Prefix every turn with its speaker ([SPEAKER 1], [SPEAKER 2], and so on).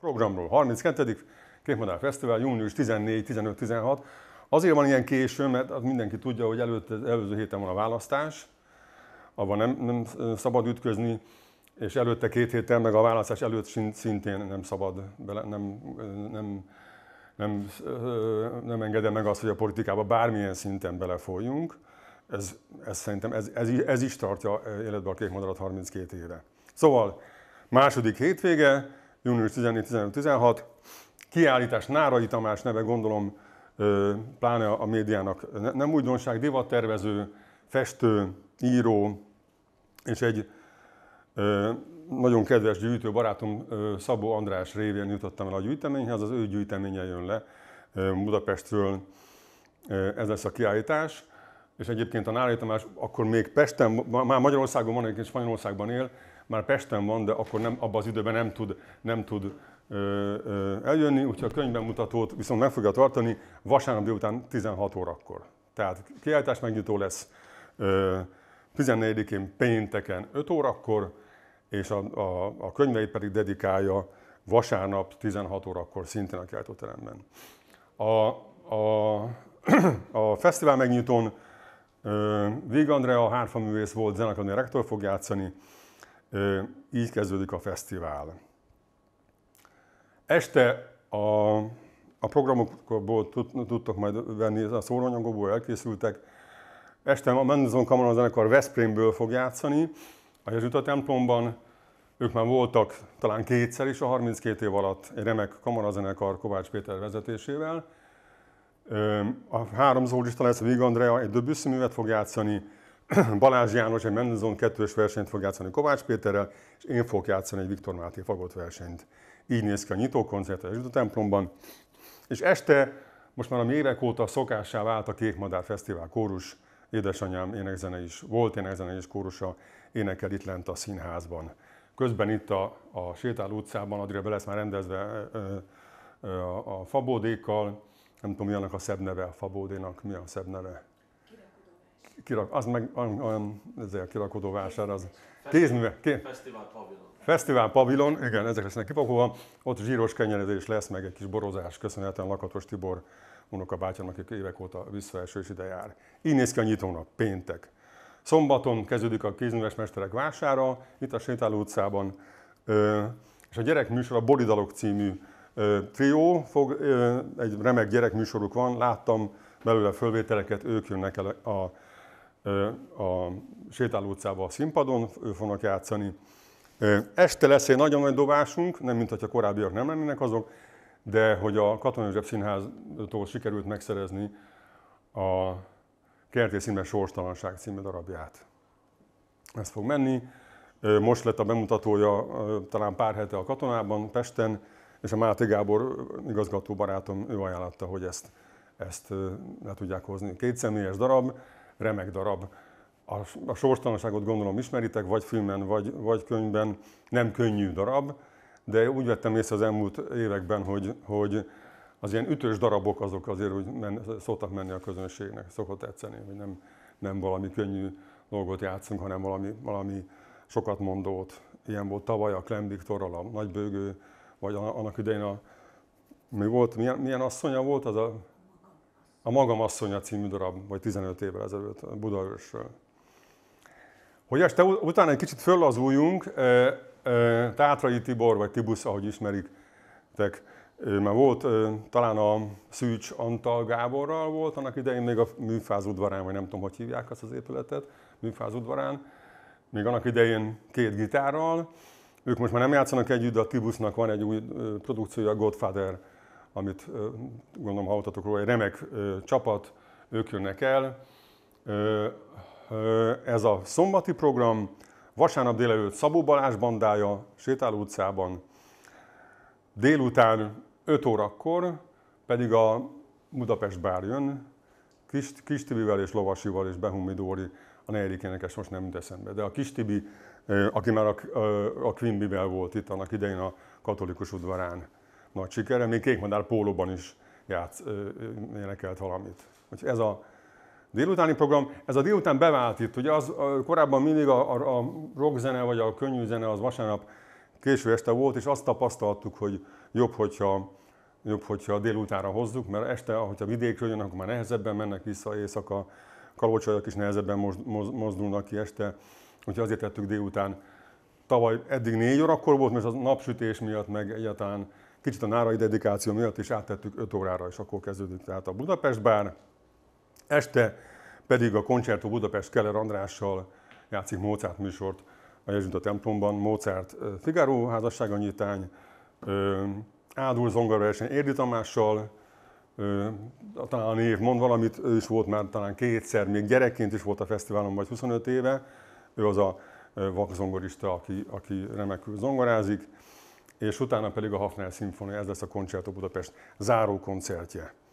[SPEAKER 1] programról. 32. Kékmadár Fesztivál, június 14, 15, 16. Azért van ilyen késő, mert mindenki tudja, hogy előtt, előző héten van a választás, abban nem, nem szabad ütközni, és előtte két héttel, meg a választás előtt szintén nem szabad, bele, nem, nem, nem, nem engedem meg azt, hogy a politikába bármilyen szinten belefolyjunk. Ez, ez szerintem ez, ez, ez is tartja életbe a kék madarat 32 éve. Szóval második hétvége, június 14-15-16. Kiállítás Nárai Tamás neve, gondolom, pláne a médiának nem újdonság, divattervező, festő, író, és egy nagyon kedves gyűjtő barátom Szabó András révén jutottam el a gyűjteményhez, az ő gyűjteménye jön le Budapestről, ez lesz a kiállítás. És egyébként a Nárai Tamás akkor még Pesten, már Magyarországon van, egyébként Spanyolországban él, már Pesten van, de akkor nem, abban az időben nem tud, nem tud ö, ö, eljönni, úgyhogy a könyvbemutatót viszont meg fogja tartani vasárnap délután 16 órakor. Tehát kiállítás megnyitó lesz ö, 14-én pénteken 5 órakor, és a, a, a könyveit pedig dedikálja vasárnap 16 órakor szintén a kiállítóteremben. A, a, a fesztivál megnyitón Vég Andrea, hárfaművész volt, zenekadni rektor fog játszani, így kezdődik a fesztivál. Este a, a programokból tudtak majd venni, a szóróanyagokból elkészültek. Este a Mendezon Kamara zenekar Veszprémből fog játszani, a Jezsuta templomban. Ők már voltak talán kétszer is a 32 év alatt egy remek kamarazenekar Kovács Péter vezetésével. A három zólista lesz Vig Andrea, egy művet fog játszani, Balázs János egy Mendezon kettős versenyt fog játszani Kovács Péterrel, és én fogok játszani egy Viktor Máté fagott versenyt. Így néz ki a nyitókoncert a Zsidó templomban. És este, most már a évek óta szokássá vált a Kékmadár Fesztivál kórus. Édesanyám énekzene is volt, énekzene is kórusa énekel itt lent a színházban. Közben itt a, a sétáló utcában, addigra be lesz már rendezve ö, ö, a, a fabódékkal, nem tudom, mi annak a szebb neve, a fabódénak mi a szebb neve kirak, az meg olyan, ezért kirakodó vásár, az kézműve. Ké... Fesztivál pavilon. Fesztivál pavilon, igen, ezek lesznek kipakolva. Ott zsíros kenyerezés lesz, meg egy kis borozás, köszönhetően Lakatos Tibor unokabátyámnak, aki évek óta visszaeső és ide jár. Így néz ki a nyitónap, péntek. Szombaton kezdődik a kézműves mesterek vására, itt a Sétáló utcában, és a gyerekműsor a Boridalok című trió, fog, egy remek gyerekműsoruk van, láttam belőle fölvételeket, ők jönnek el a a sétáló utcában a színpadon, ő fognak játszani. Este lesz egy nagyon nagy dobásunk, nem mint hogy a korábbiak nem lennének azok, de hogy a Katona József Színháztól sikerült megszerezni a Kertészínben Sorstalanság című darabját. Ez fog menni. Most lett a bemutatója talán pár hete a katonában, Pesten, és a Máté Gábor igazgató barátom, ő ajánlotta, hogy ezt, ezt le tudják hozni. Két személyes darab, remek darab. A, a sorstalanságot gondolom ismeritek, vagy filmen, vagy, vagy könyvben. Nem könnyű darab, de úgy vettem észre az elmúlt években, hogy, hogy az ilyen ütős darabok azok azért hogy men, szoktak menni a közönségnek, szokott tetszeni, hogy nem, nem valami könnyű dolgot játszunk, hanem valami, valami sokat mondót. Ilyen volt tavaly a Klem Viktorral, a Nagybőgő, vagy annak idején a, mi volt, milyen, milyen asszonya volt az a a Magam asszonya című darab, vagy 15 évvel ezelőtt Budaörsről. Hogy este utána egy kicsit föllazuljunk, e, e, Tátrai Tibor, vagy Tibusz, ahogy ismeriktek, már volt e, talán a Szűcs Antal Gáborral volt, annak idején még a Műfáz udvarán, vagy nem tudom, hogy hívják azt az épületet, Műfáz udvarán, még annak idején két gitárral. Ők most már nem játszanak együtt, de a Tibusznak van egy új produkciója, Godfather amit gondolom hallottatok róla, egy remek csapat, ők jönnek el. Ez a szombati program, vasárnap délelőtt Szabó Balázs bandája, Sétáló utcában, délután 5 órakor pedig a Budapest bár jön, Kis, Kis Tibivel és Lovasival és Behumi Dóri, a negyedik énekes most nem teszem eszembe, de a Kis Tibi, aki már a, a, volt itt annak idején a katolikus udvarán, nagy sikere, még Kékmadár pólóban is játsz, énekelt valamit. Úgyhogy ez a délutáni program, ez a délután bevált itt, ugye az korábban mindig a, a, a rockzene vagy a könnyű zene az vasárnap késő este volt, és azt tapasztaltuk, hogy jobb, hogyha jobb, hogyha délutára hozzuk, mert este, ahogy a vidékről jön, akkor már nehezebben mennek vissza éjszaka, kalócsajok is nehezebben mozdulnak ki este, úgyhogy azért tettük délután. Tavaly eddig négy órakor volt, mert az napsütés miatt meg egyáltalán Kicsit a nárai dedikáció miatt is áttettük 5 órára, és akkor kezdődik tehát a Budapest bár. Este pedig a Koncertó Budapest Keller Andrással játszik Mozart műsort a a templomban. Mozart Figaro házassága nyitány, Ádul verseny Érdi Tamással, talán a név mond valamit, ő is volt már talán kétszer, még gyerekként is volt a fesztiválon, vagy 25 éve. Ő az a vakzongorista, aki, aki remekül zongorázik és utána pedig a Hafner Szimfónia, ez lesz a Concerto Budapest záró koncertje.